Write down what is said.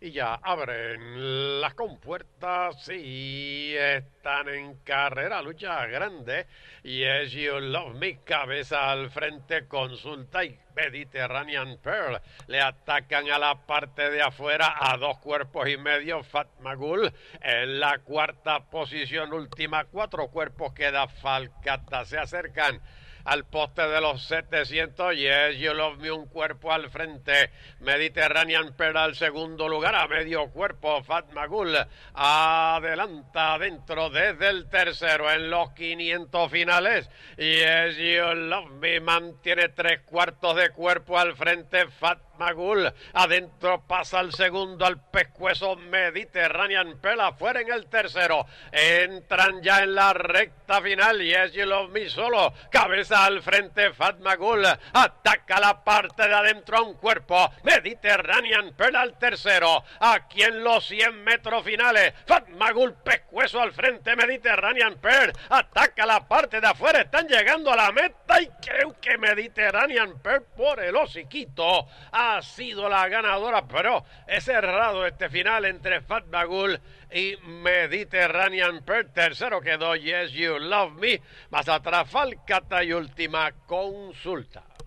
y ya abren las compuertas y están en carrera, lucha grande. Y es You Love Me, cabeza al frente, consulta y Mediterranean Pearl. Le atacan a la parte de afuera a dos cuerpos y medio. Fatmagul en la cuarta posición, última cuatro cuerpos queda Falcata. Se acercan al poste de los 700 Yes, You Love Me un cuerpo al frente, Mediterranean Pearl al segundo lugar, a medio cuerpo Fat Magul adelanta adentro desde el tercero en los 500 finales Yes, You Love Me mantiene tres cuartos de cuerpo al frente Fat Magul. Adentro pasa el segundo al pescuezo Mediterranean Pela. afuera en el tercero. Entran ya en la recta final y es Love Me solo. Cabeza al frente Fat Ataca la parte de adentro a un cuerpo. Mediterranean Pela al tercero. Aquí en los 100 metros finales. Fat pescuezo al frente Mediterranean Pearl. Ataca la parte de afuera. Están llegando a la meta y creo que Mediterranean Pearl por el hociquito ha sido la ganadora, pero es cerrado este final entre Fat Bagul y Mediterranean Pearl. Tercero quedó Yes You Love Me, más atrás Falcata y última consulta.